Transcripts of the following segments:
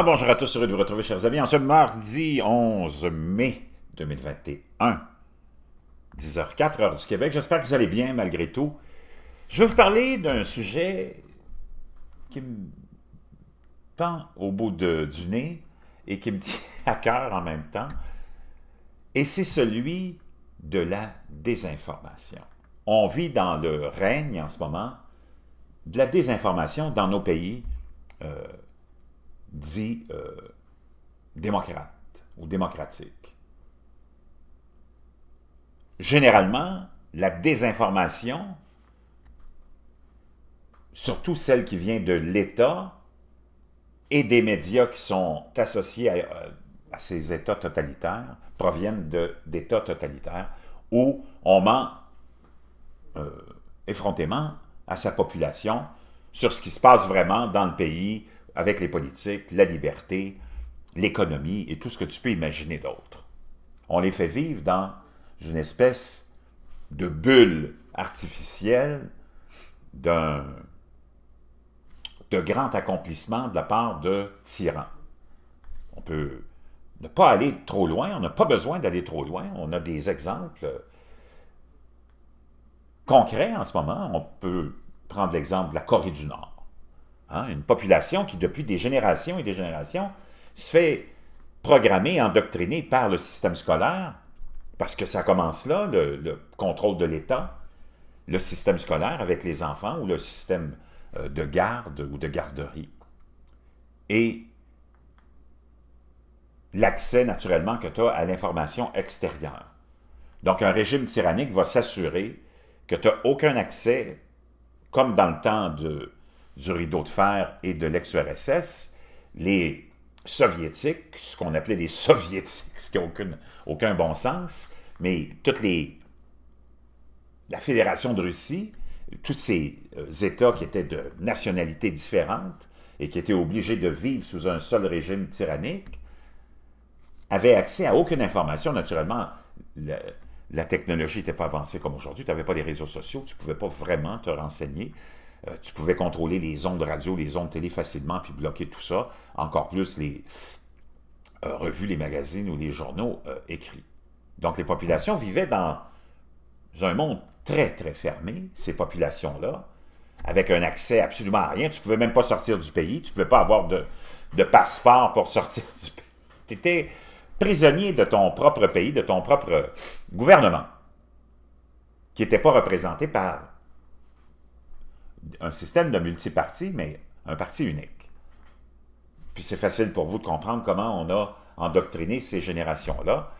Ah, bonjour à tous, heureux de vous retrouver, chers amis, en ce mardi 11 mai 2021, 10h04, heure du Québec. J'espère que vous allez bien, malgré tout. Je veux vous parler d'un sujet qui me pend au bout de, du nez et qui me tient à cœur en même temps, et c'est celui de la désinformation. On vit dans le règne en ce moment de la désinformation dans nos pays euh, dit euh, démocrate ou démocratique. Généralement, la désinformation, surtout celle qui vient de l'État et des médias qui sont associés à, euh, ces États totalitaires, proviennent d'États totalitaires où on ment euh, effrontément à sa population sur ce qui se passe vraiment dans le pays, avec les politiques, la liberté, l'économie et tout ce que tu peux imaginer d'autre. On les fait vivre dans une espèce de bulle artificielle d'un de grand accomplissement de la part de tyrans. On peut ne pas aller trop loin, on n'a pas besoin d'aller trop loin, on a des exemples euh, concrets en ce moment. On peut prendre l'exemple de la Corée du Nord. Hein, une population qui, depuis des générations et des générations, se fait programmer, endoctriner par le système scolaire, parce que ça commence là, le, le contrôle de l'État, le système scolaire avec les enfants ou le système euh, de garde ou de garderie. Et l'accès naturellement que tu as à l'information extérieure. Donc un régime tyrannique va s'assurer que tu n'as aucun accès, comme dans le temps de du rideau de fer et de l'ex-URSS, les soviétiques, ce qu'on appelait les soviétiques, ce qui n'a aucun, bon sens, mais toutes les... la Fédération de Russie, tous ces euh, États qui étaient de nationalités différentes et qui étaient obligés de vivre sous un seul régime tyrannique, avaient accès à aucune information. Naturellement, la technologie n'était pas avancée comme aujourd'hui, tu n'avais pas les réseaux sociaux, tu ne pouvais pas vraiment te renseigner. Euh, tu pouvais contrôler les ondes radio, les ondes télé facilement, puis bloquer tout ça. Encore plus les euh, revues, les magazines ou les journaux euh, écrits. Donc les populations vivaient dans un monde très, très fermé, ces populations-là, avec un accès absolument à rien. Tu ne pouvais même pas sortir du pays, tu ne pouvais pas avoir de, de passeport pour sortir du pays. Tu étais prisonnier de ton propre pays, de ton propre gouvernement, qui n'était pas représenté par un système de multipartie mais un parti unique. Puis c'est facile pour vous de comprendre comment on a endoctriné ces générations-là,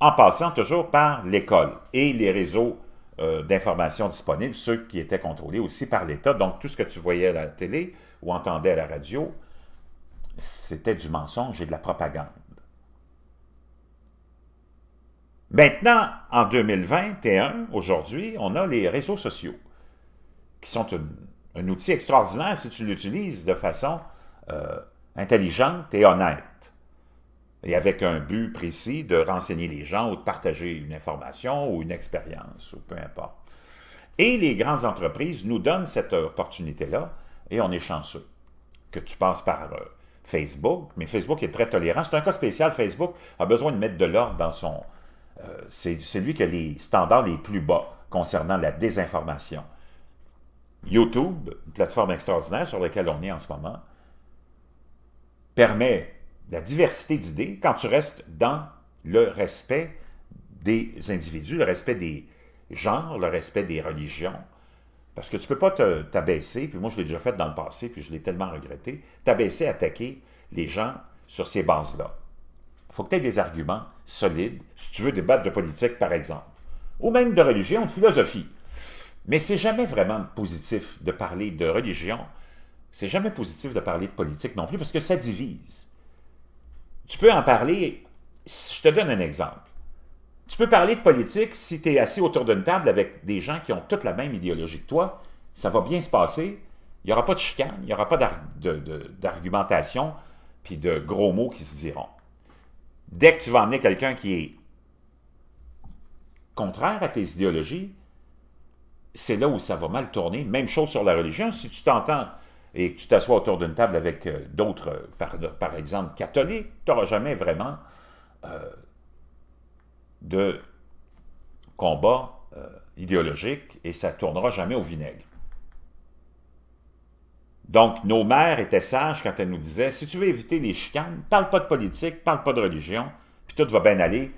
en passant toujours par l'école et les réseaux euh, d'informations d'information disponibles, ceux qui étaient contrôlés aussi par l'État. Donc tout ce que tu voyais à la télé ou entendais à la radio, c'était du mensonge et de la propagande. Maintenant, en 2021, aujourd'hui, on a les réseaux sociaux, qui sont une un outil extraordinaire si tu l'utilises de façon euh, intelligente et honnête. Et avec un but précis de renseigner les gens ou de partager une information ou une expérience, ou peu importe. Et les grandes entreprises nous donnent cette opportunité-là, et on est chanceux. Que tu passes par euh, Facebook, mais Facebook est très tolérant. C'est un cas spécial. Facebook a besoin de mettre de l'ordre dans son... Euh, c'est lui qui a les standards les plus bas concernant la désinformation. YouTube, une plateforme extraordinaire sur laquelle on est en ce moment, permet la diversité d'idées quand tu restes dans le respect des individus, le respect des genres, le respect des religions. Parce que tu ne peux pas t'abaisser, puis moi je l'ai déjà fait dans le passé, puis je l'ai tellement regretté, t'abaisser, attaquer les gens sur ces bases-là. Il faut que tu aies des arguments solides si tu veux débattre de politique, par exemple, ou même de religion, de philosophie. Mais c'est jamais vraiment positif de parler de religion. C'est jamais positif de parler de politique non plus parce que ça divise. Tu peux en parler, je te donne un exemple. Tu peux parler de politique si tu es assis autour d'une table avec des gens qui ont toute la même idéologie que toi. Ça va bien se passer. Il n'y aura pas de chicane, il n'y aura pas d'argumentation, puis de gros mots qui se diront. Dès que tu vas emmener quelqu'un qui est contraire à tes idéologies, c'est là où ça va mal tourner. Même chose sur la religion. Si tu t'entends et que tu t'assois autour d'une table avec euh, d'autres, euh, par, exemple catholiques, tu n'auras jamais vraiment euh, de combat idéologique et ça ne tournera jamais au vinaigre. Donc, nos mères étaient sages quand elles nous disaient, si tu veux éviter les chicanes, parle pas de politique, parle pas de religion, puis tout va bien aller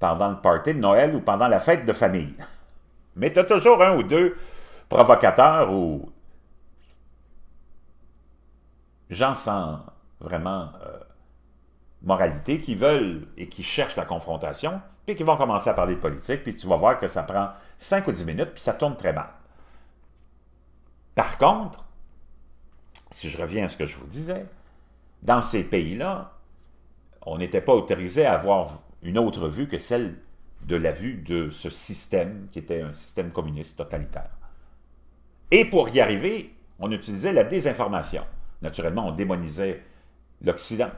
pendant le party de Noël ou pendant la fête de famille. Mais tu as toujours un ou deux provocateurs ou... gens sans vraiment euh, moralité qui veulent et qui cherchent la confrontation, puis qui vont commencer à parler de politique, puis tu vas voir que ça prend 5 ou 10 minutes, puis ça tourne très mal. Par contre, si je reviens à ce que je vous disais, dans ces pays-là, on n'était pas autorisé à avoir une autre vue que celle de la vue de ce système qui était un système communiste totalitaire. Et pour y arriver, on utilisait la désinformation. Naturellement, on démonisait l'Occident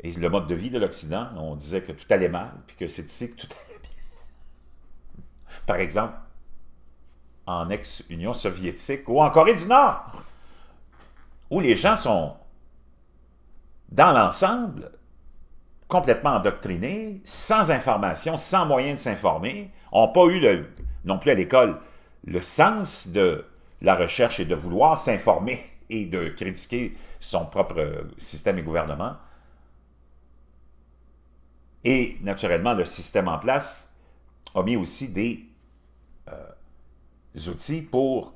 et le mode de vie de l'Occident. On disait que tout allait mal, puis que c'est ici que tout allait bien. Par exemple, en ex-Union soviétique ou en Corée du Nord, où les gens sont, dans l'ensemble, complètement endoctrinés, sans information, sans moyen de s'informer, n'ont pas eu non plus à l'école le sens de la recherche et de vouloir s'informer et de critiquer son propre système et gouvernement. Et naturellement, le système en place a mis aussi des euh, outils pour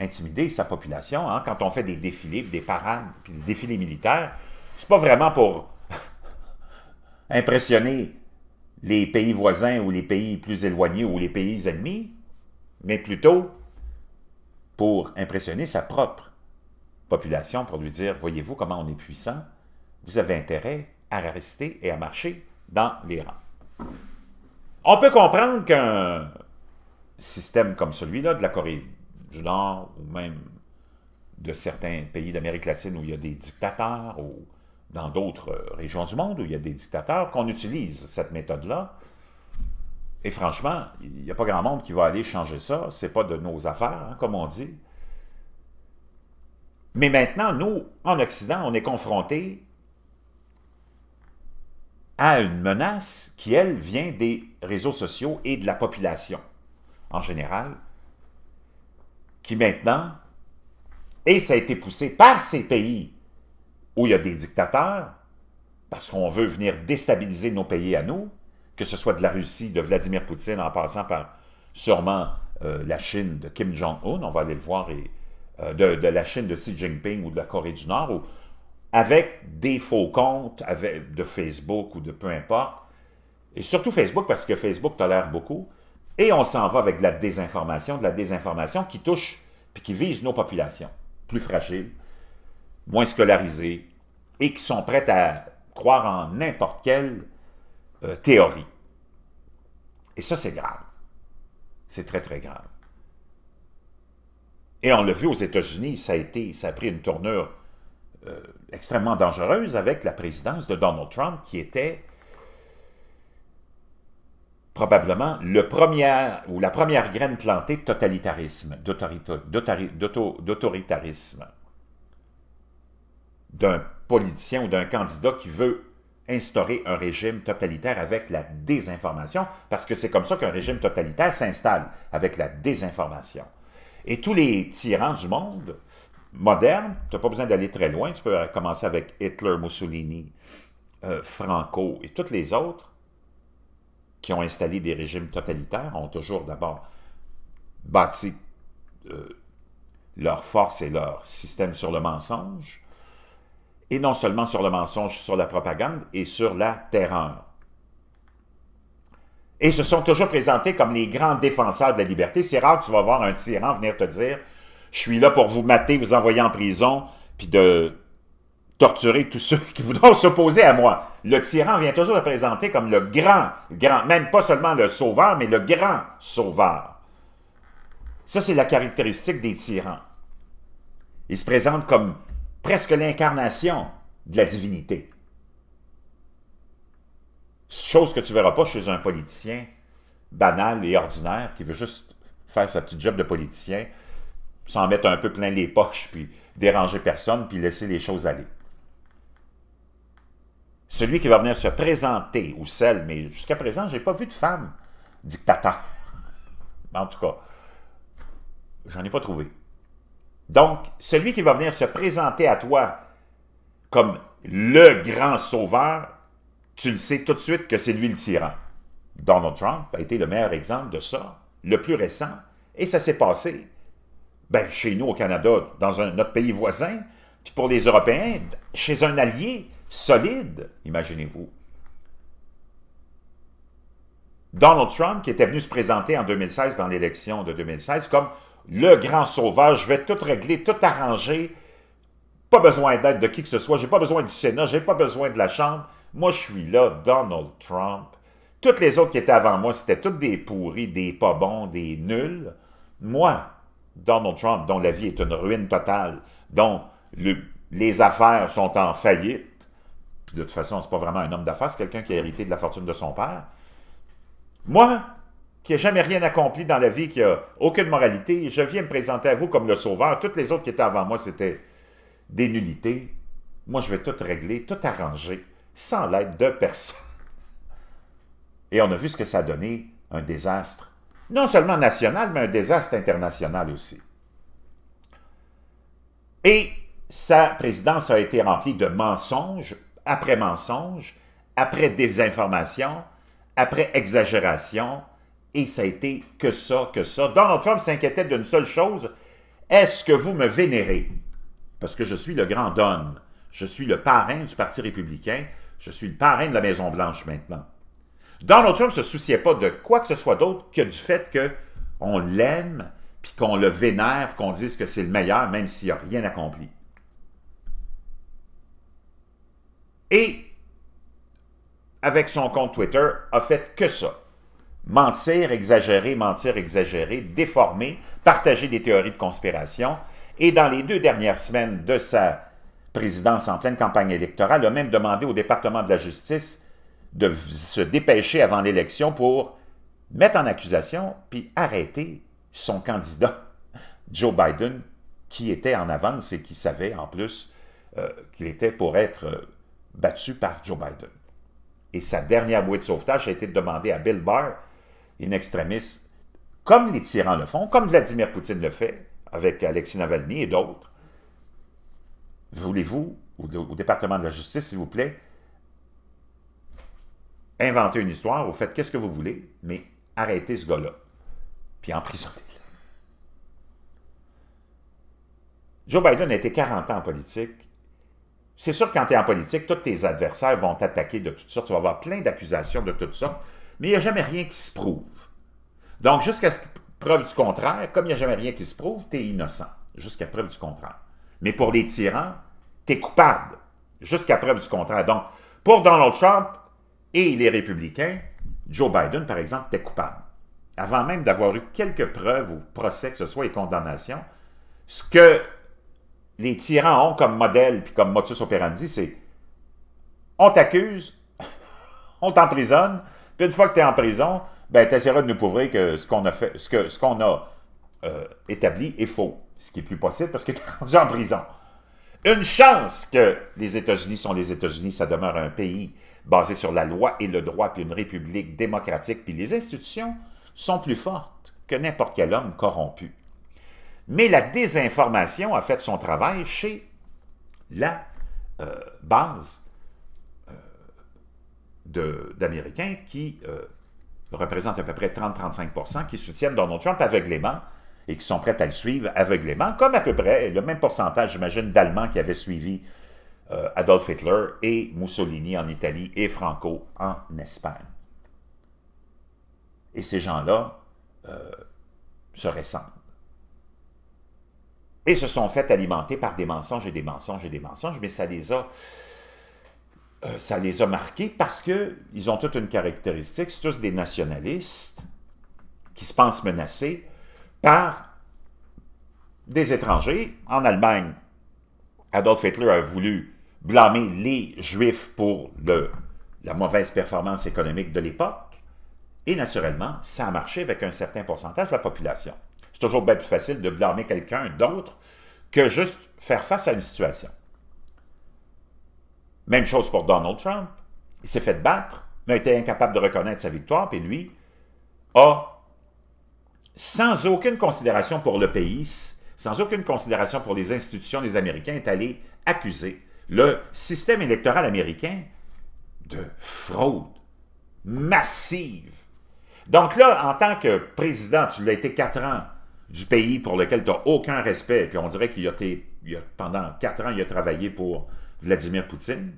intimider sa population. Hein. Quand on fait des défilés, des parades, puis des défilés militaires, c'est pas vraiment pour impressionner les pays voisins ou les pays plus éloignés ou les pays ennemis, mais plutôt pour impressionner sa propre population, pour lui dire, voyez-vous comment on est puissant, vous avez intérêt à rester et à marcher dans les rangs. On peut comprendre qu'un système comme celui-là de la Corée du Nord ou même de certains pays d'Amérique latine où il y a des dictateurs ou dans d'autres euh, régions du monde où il y a des dictateurs, qu'on utilise cette méthode-là. Et franchement, il n'y a pas grand monde qui va aller changer ça. Ce n'est pas de nos affaires, hein, comme on dit. Mais maintenant, nous, en Occident, on est confrontés à une menace qui, elle, vient des réseaux sociaux et de la population en général, qui maintenant, et ça a été poussé par ces pays où il y a des dictateurs, parce qu'on veut venir déstabiliser nos pays à nous, que ce soit de la Russie, de Vladimir Poutine, en passant par sûrement euh, la Chine de Kim Jong-un, on va aller le voir, et, euh, de, la Chine de Xi Jinping ou de la Corée du Nord, avec des faux comptes de Facebook ou de peu importe, et surtout Facebook, parce que Facebook tolère beaucoup, et on s'en va avec de la désinformation, de la désinformation qui touche puis qui vise nos populations plus fragiles, moins scolarisées, et qui sont prêtes à croire en n'importe quelle euh, théorie. Et ça, c'est grave. C'est très, très grave. Et on l'a vu aux États-Unis, ça a pris une tournure euh, extrêmement dangereuse avec la présidence de Donald Trump, qui était probablement le premier, ou la première graine plantée de totalitarisme, d'autoritarisme, d'un politicien ou d'un candidat qui veut instaurer un régime totalitaire avec la désinformation, parce que c'est comme ça qu'un régime totalitaire s'installe, avec la désinformation. Et tous les tyrans du monde moderne, tu n'as pas besoin d'aller très loin, tu peux commencer avec Hitler, Mussolini, euh, Franco et toutes les autres qui ont installé des régimes totalitaires ont toujours d'abord bâti euh, leur force et leur système sur le mensonge, et non seulement sur le mensonge, sur la propagande et sur la terreur. Et se sont toujours présentés comme les grands défenseurs de la liberté. C'est rare que tu vas voir un tyran venir te dire « Je suis là pour vous mater, vous envoyer en prison, puis de torturer tous ceux qui voudront s'opposer à moi. » Le tyran vient toujours le présenter comme le grand, grand, même pas seulement le sauveur, mais le grand sauveur. Ça, c'est la caractéristique des tyrans. Ils se présentent comme presque l'incarnation de la divinité. Chose que tu ne verras pas chez un politicien banal et ordinaire qui veut juste faire sa petite job de politicien, s'en mettre un peu plein les poches, puis déranger personne, puis laisser les choses aller. Celui qui va venir se présenter, ou celle, mais jusqu'à présent, je n'ai pas vu de femme dictateur. En tout cas, j'en ai pas trouvé. Donc, celui qui va venir se présenter à toi comme le grand sauveur, tu le sais tout de suite que c'est lui le tyran. Donald Trump a été le meilleur exemple de ça, le plus récent, et ça s'est passé ben, chez nous au Canada, dans notre pays voisin, puis pour les Européens, chez un allié solide, imaginez-vous. Donald Trump, qui était venu se présenter en 2016 dans l'élection de 2016 comme le grand sauvage, je vais tout régler, tout arranger, pas besoin d'aide de qui que ce soit, j'ai pas besoin du Sénat, j'ai pas besoin de la Chambre, moi je suis là, Donald Trump. Toutes les autres qui étaient avant moi, c'était toutes des pourris, des pas bons, des nuls. Moi, Donald Trump, dont la vie est une ruine totale, dont les affaires sont en faillite, de toute façon, c'est pas vraiment un homme d'affaires, c'est quelqu'un qui a hérité de la fortune de son père. Moi, qui n'a jamais rien accompli dans la vie, qui n'a aucune moralité, je viens me présenter à vous comme le sauveur. Toutes les autres qui étaient avant moi, c'était des nullités. Moi, je vais tout régler, tout arranger, sans l'aide de personne. Et on a vu ce que ça a donné, un désastre, non seulement national, mais un désastre international aussi. Et sa présidence a été remplie de mensonges, après mensonges, après désinformation, après exagération, et ça a été que ça, que ça. Donald Trump s'inquiétait d'une seule chose. Est-ce que vous me vénérez? Parce que je suis le grand Don. Je suis le parrain du Parti républicain. Je suis le parrain de la Maison-Blanche maintenant. Donald Trump ne se souciait pas de quoi que ce soit d'autre que du fait qu'on l'aime, puis qu'on le vénère, qu'on dise que c'est le meilleur, même s'il n'a rien accompli. Et, avec son compte Twitter, a fait que ça mentir, exagérer, mentir, exagérer, déformer, partager des théories de conspiration. Et dans les deux dernières semaines de sa présidence en pleine campagne électorale, a même demandé au département de la justice de se dépêcher avant l'élection pour mettre en accusation puis arrêter son candidat, Joe Biden, qui était en avance et qui savait en plus euh, qu'il était pour être euh, battu par Joe Biden. Et sa dernière bouée de sauvetage a été de demander à Bill Barr in extremis, comme les tyrans le font, comme Vladimir Poutine le fait avec Alexis Navalny et d'autres, voulez-vous, au, département de la justice, s'il vous plaît, inventer une histoire, vous faites qu'est-ce que vous voulez, mais arrêtez ce gars-là, puis emprisonnez-le. Joe Biden a été 40 ans en politique. C'est sûr que quand tu es en politique, tous tes adversaires vont t'attaquer de toutes sortes. Tu vas avoir plein d'accusations de toutes sortes mais il n'y a jamais rien qui se prouve. Donc, jusqu'à preuve du contraire, comme il n'y a jamais rien qui se prouve, tu es innocent, jusqu'à preuve du contraire. Mais pour les tyrans, tu es coupable, jusqu'à preuve du contraire. Donc, pour Donald Trump et les républicains, Joe Biden, par exemple, es coupable. Avant même d'avoir eu quelques preuves ou procès, que ce soit et condamnations, ce que les tyrans ont comme modèle puis comme motus operandi, c'est on t'accuse, on t'emprisonne, une fois que tu es en prison, ben, tu essaieras de nous prouver que ce qu'on a fait, ce que ce qu'on a euh, établi est faux. Ce qui est plus possible parce que tu es en prison. Une chance que les États-Unis sont les États-Unis, ça demeure un pays basé sur la loi et le droit, puis une république démocratique, puis les institutions sont plus fortes que n'importe quel homme corrompu. Mais la désinformation a fait son travail chez la euh, base d'Américains qui euh, représentent à peu près 30-35 qui soutiennent Donald Trump aveuglément et qui sont prêts à le suivre aveuglément, comme à peu près le même pourcentage, j'imagine, d'Allemands qui avaient suivi euh, Adolf Hitler et Mussolini en Italie et Franco en Espagne. Et ces gens-là euh, se ressemblent. Et se sont fait alimenter par des mensonges et des mensonges et des mensonges, mais ça les a euh, ça les a marqués parce qu'ils ont toute une caractéristique, c'est tous des nationalistes qui se pensent menacés par des étrangers. En Allemagne, Adolf Hitler a voulu blâmer les Juifs pour la mauvaise performance économique de l'époque. Et naturellement, ça a marché avec un certain pourcentage de la population. C'est toujours bien plus facile de blâmer quelqu'un d'autre que juste faire face à une situation. Même chose pour Donald Trump. Il s'est fait battre, mais a été incapable de reconnaître sa victoire, puis lui a, sans aucune considération pour le pays, sans aucune considération pour les institutions des Américains, est allé accuser le système électoral américain de fraude massive. Donc là, en tant que président, tu l'as été quatre ans du pays pour lequel tu n'as aucun respect, puis on dirait qu'il a, été, pendant quatre ans, il a travaillé pour Vladimir Poutine.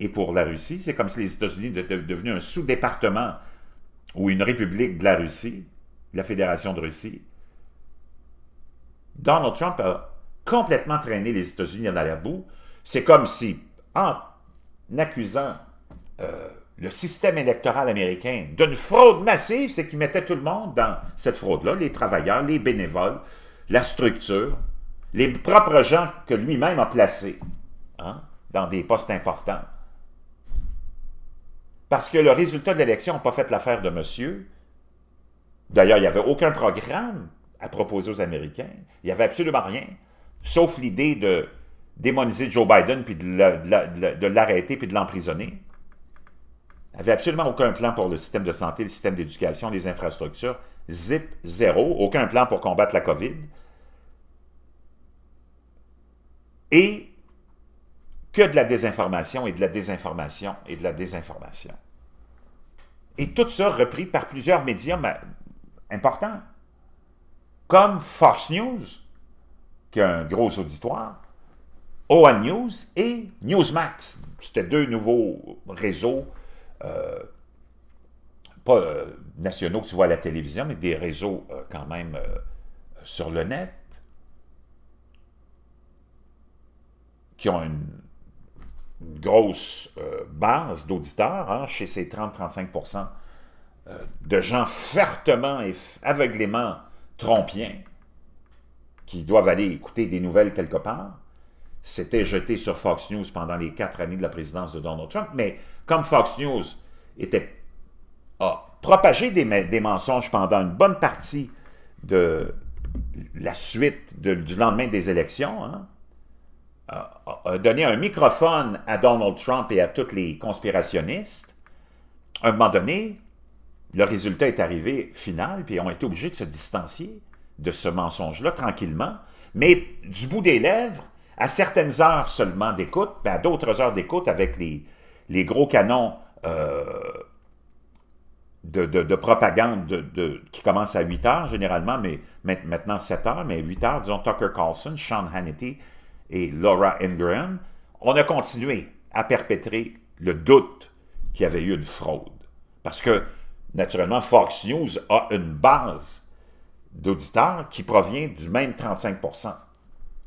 Et pour la Russie, c'est comme si les États-Unis étaient devenus un sous-département ou une république de la Russie, de la Fédération de Russie. Donald Trump a complètement traîné les États-Unis en à la boue. C'est comme si, en accusant euh, le système électoral américain d'une fraude massive, c'est qu'il mettait tout le monde dans cette fraude-là, les travailleurs, les bénévoles, la structure, les propres gens que lui-même a placés. Hein, dans des postes importants. Parce que le résultat de l'élection n'a pas fait l'affaire de monsieur. D'ailleurs, il n'y avait aucun programme à proposer aux Américains. Il n'y avait absolument rien, sauf l'idée de démoniser Joe Biden, puis de l'arrêter, puis de l'emprisonner. Il n'y avait absolument aucun plan pour le système de santé, le système d'éducation, les infrastructures. Zip, zéro. Aucun plan pour combattre la COVID. Et de la désinformation et de la désinformation et de la désinformation. Et tout ça repris par plusieurs médias importants, comme Fox News, qui a un gros auditoire, OAN News et Newsmax. C'était deux nouveaux réseaux, euh, pas euh, nationaux que tu vois à la télévision, mais des réseaux euh, quand même sur le net, qui ont une une grosse euh, base d'auditeurs, hein, chez ces 30-35 euh, de gens fertement et aveuglément trompiens, qui doivent aller écouter des nouvelles quelque part, C'était jeté sur Fox News pendant les quatre années de la présidence de Donald Trump. Mais comme Fox News était, a propagé des, mensonges pendant une bonne partie de la suite du lendemain des élections, hein, a un microphone à Donald Trump et à tous les conspirationnistes, à un moment donné, le résultat est arrivé final, puis ont été obligé de se distancier de ce mensonge-là tranquillement, mais du bout des lèvres, à certaines heures seulement d'écoute, puis à d'autres heures d'écoute avec les, gros canons euh, de, propagande qui commencent à 8 heures généralement, mais maintenant 7 heures, mais 8 heures, disons Tucker Carlson, Sean Hannity, et Laura Ingram, on a continué à perpétrer le doute qu'il y avait eu une fraude. Parce que, naturellement, Fox News a une base d'auditeurs qui provient du même 35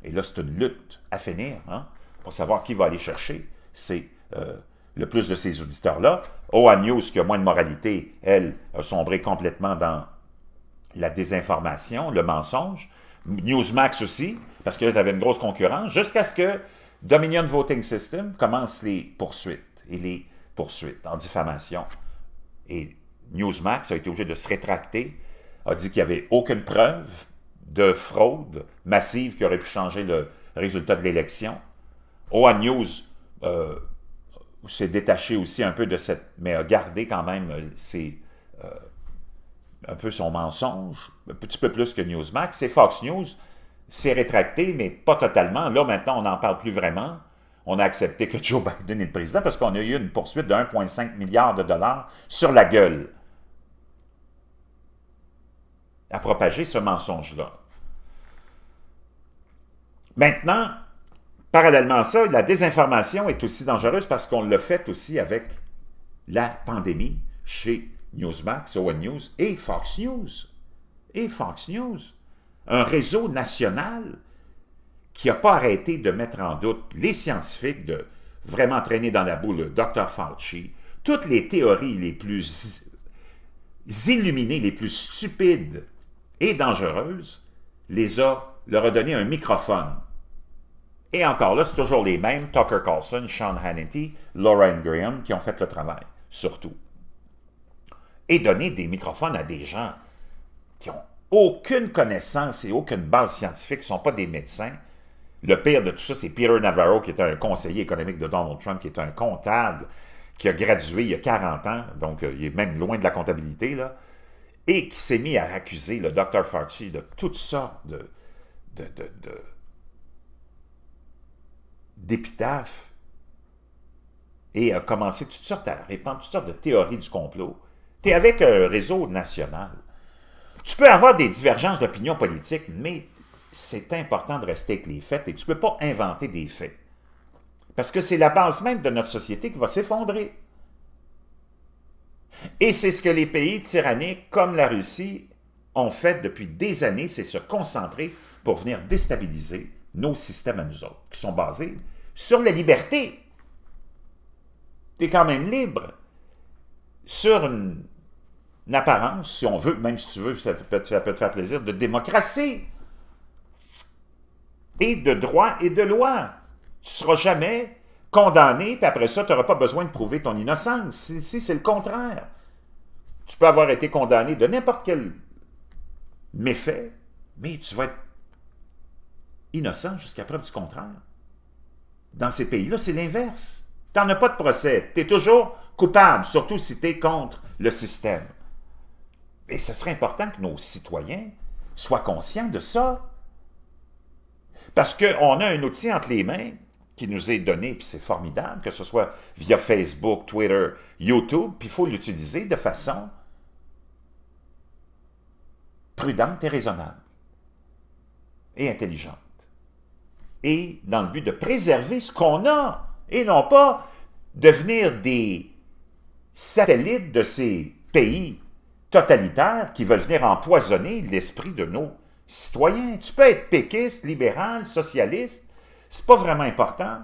Et là, c'est une lutte à finir hein, pour savoir qui va aller chercher c'est, euh, le plus de ces auditeurs-là. OA News, qui a moins de moralité, elle, a sombré complètement dans la désinformation, le mensonge. Newsmax aussi, parce que là, une grosse concurrence, jusqu'à ce que Dominion Voting System commence les poursuites et les poursuites en diffamation. Et Newsmax a été obligé de se rétracter, a dit qu'il n'y avait aucune preuve de fraude massive qui aurait pu changer le résultat de l'élection. OA News euh, s'est détaché aussi un peu de cette, mais a gardé quand même euh, ses, euh, un peu son mensonge, un petit peu plus que Newsmax. C'est Fox News c'est rétracté, mais pas totalement. Là, maintenant, on n'en parle plus vraiment. On a accepté que Joe Biden est le président parce qu'on a eu une poursuite de 1,5 milliard de dollars sur la gueule à propager ce mensonge-là. Maintenant, parallèlement à ça, la désinformation est aussi dangereuse parce qu'on le fait aussi avec la pandémie chez Newsmax, ON News et Fox News. Et Fox News un réseau national qui n'a pas arrêté de mettre en doute les scientifiques, de vraiment traîner dans la boule le Dr Fauci, toutes les théories les plus illuminées, les plus stupides et dangereuses, les a, leur a donné un microphone. Et encore là, c'est toujours les mêmes, Tucker Carlson, Sean Hannity, Lauren Graham, qui ont fait le travail, surtout. Et donner des microphones à des gens qui ont aucune connaissance et aucune base scientifique, ne sont pas des médecins. Le pire de tout ça, c'est Peter Navarro, qui est un conseiller économique de Donald Trump, qui est un comptable, qui a gradué il y a 40 ans, donc euh, il est même loin de la comptabilité, là, et qui s'est mis à accuser le Dr. Fauci de toutes sortes de, d'épitaphes et a commencé toutes sortes à répandre toutes sortes de théories du complot. Tu es avec un réseau national. Tu peux avoir des divergences d'opinion politique, mais c'est important de rester avec les faits et tu ne peux pas inventer des faits. Parce que c'est la base même de notre société qui va s'effondrer. Et c'est ce que les pays tyranniques comme la Russie ont fait depuis des années, c'est se concentrer pour venir déstabiliser nos systèmes à nous autres, qui sont basés sur la liberté. Tu es quand même libre sur une une apparence, si on veut, même si tu veux, ça peut, te faire plaisir, de démocratie et de droit et de loi. Tu ne seras jamais condamné, puis après ça, tu n'auras pas besoin de prouver ton innocence. Si, c'est le contraire. Tu peux avoir été condamné de n'importe quel méfait, mais tu vas être innocent jusqu'à preuve du contraire. Dans ces pays-là, c'est l'inverse. Tu n'en as pas de procès. Tu es toujours coupable, surtout si tu es contre le système. Et ce serait important que nos citoyens soient conscients de ça. Parce qu'on a un outil entre les mains qui nous est donné, puis c'est formidable, que ce soit via Facebook, Twitter, YouTube, puis il faut l'utiliser de façon prudente et raisonnable et intelligente. Et dans le but de préserver ce qu'on a et non pas devenir des satellites de ces pays totalitaires qui veulent venir empoisonner l'esprit de nos citoyens. Tu peux être péquiste, libéral, socialiste, c'est pas vraiment important,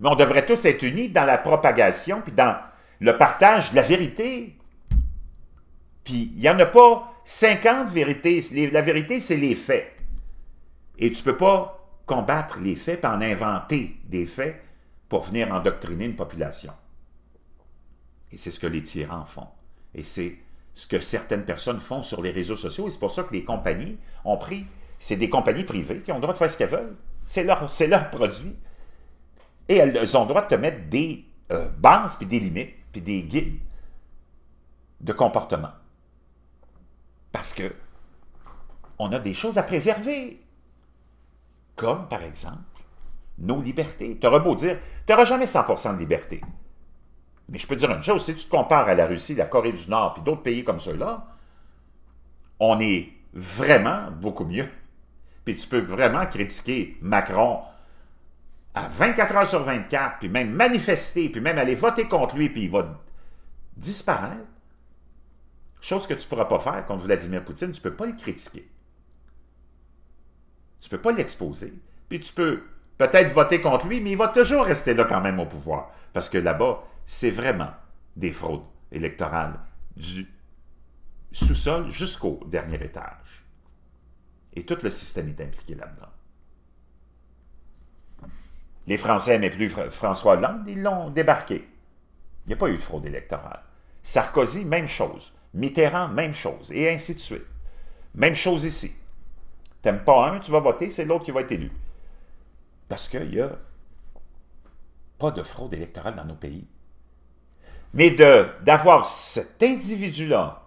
mais on devrait tous être unis dans la propagation puis dans le partage de la vérité. Puis il n'y en a pas 50 vérités. La vérité, c'est les faits. Et tu ne peux pas combattre les faits par en inventer des faits pour venir endoctriner une population. Et c'est ce que les tyrans font. Et c'est ce que certaines personnes font sur les réseaux sociaux. Et c'est pour ça que les compagnies ont pris, c'est des compagnies privées qui ont le droit de faire ce qu'elles veulent. C'est leur, leur produit. Et elles ont le droit de te mettre des euh, bases, puis des limites, puis des guides de comportement. Parce que on a des choses à préserver. Comme, par exemple, nos libertés. Tu auras beau dire, tu n'auras jamais 100% de liberté. Mais je peux dire une chose, si tu te compares à la Russie, la Corée du Nord, puis d'autres pays comme ceux-là, on est vraiment beaucoup mieux. Puis tu peux vraiment critiquer Macron à 24 heures sur 24, puis même manifester, puis même aller voter contre lui, puis il va disparaître. Chose que tu ne pourras pas faire contre Vladimir Poutine, tu ne peux pas le critiquer. Tu ne peux pas l'exposer. Puis tu peux peut-être voter contre lui, mais il va toujours rester là quand même au pouvoir. Parce que là-bas, c'est vraiment des fraudes électorales du sous-sol jusqu'au dernier étage. Et tout le système est impliqué là-dedans. Les Français n'aiment plus François Hollande, ils l'ont débarqué. Il n'y a pas eu de fraude électorale. Sarkozy, même chose. Mitterrand, même chose. Et ainsi de suite. Même chose ici. T'aimes pas un, tu vas voter, c'est l'autre qui va être élu. Parce qu'il n'y a pas de fraude électorale dans nos pays. Mais d'avoir cet individu-là,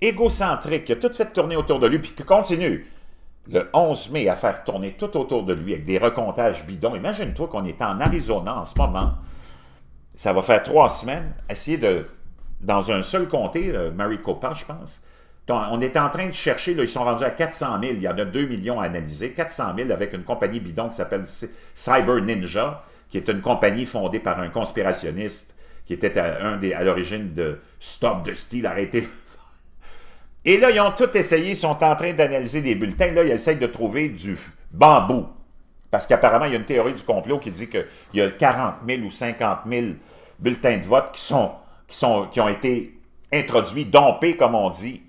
égocentrique, qui a tout fait tourner autour de lui, puis qui continue le 11 mai à faire tourner tout autour de lui avec des recomptages bidons. Imagine-toi qu'on est en Arizona en ce moment. Ça va faire trois semaines. Essayer de, dans un seul comté, euh, Maricopa, je pense, on est en train de chercher, ils sont rendus à 400 000, il y en a 2 millions à analyser, 400 000 avec une compagnie bidon qui s'appelle Cyber Ninja, qui est une compagnie fondée par un conspirationniste qui était à, un des, à l'origine de Stop de Steel, arrêtez. Et là, ils ont tout essayé, ils sont en train d'analyser des bulletins. Là, ils essayent de trouver du bambou. Parce qu'apparemment, il y a une théorie du complot qui dit qu'il y a 40 000 ou 50 000 bulletins de vote qui, sont, qui, sont, qui ont été introduits, dompés, comme on dit,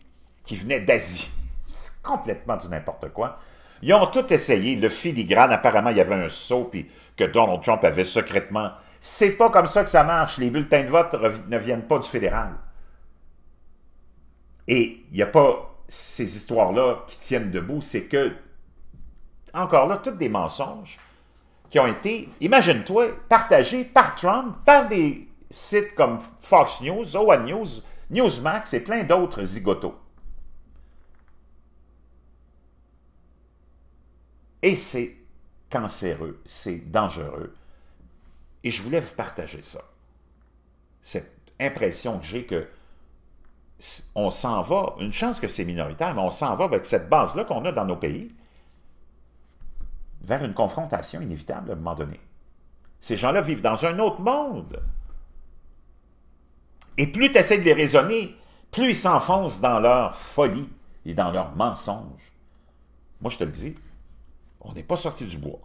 qui venaient d'Asie. C'est complètement du n'importe quoi. Ils ont tout essayé, le filigrane, apparemment, il y avait un saut, puis que Donald Trump avait secrètement. C'est pas comme ça que ça marche. Les bulletins de vote ne viennent pas du fédéral. Et il n'y a pas ces histoires-là qui tiennent debout. C'est que, encore là, toutes des mensonges qui ont été, imagine-toi, partagés par Trump, par des sites comme Fox News, OA News, Newsmax et plein d'autres zigotos. Et c'est cancéreux, c'est dangereux. Et je voulais vous partager ça. Cette impression que j'ai que on s'en va, une chance que c'est minoritaire, mais on s'en va avec cette base-là qu'on a dans nos pays vers une confrontation inévitable à un moment donné. Ces gens-là vivent dans un autre monde. Et plus tu essaies de les raisonner, plus ils s'enfoncent dans leur folie et dans leurs mensonges. Moi, je te le dis, on n'est pas sorti du bois.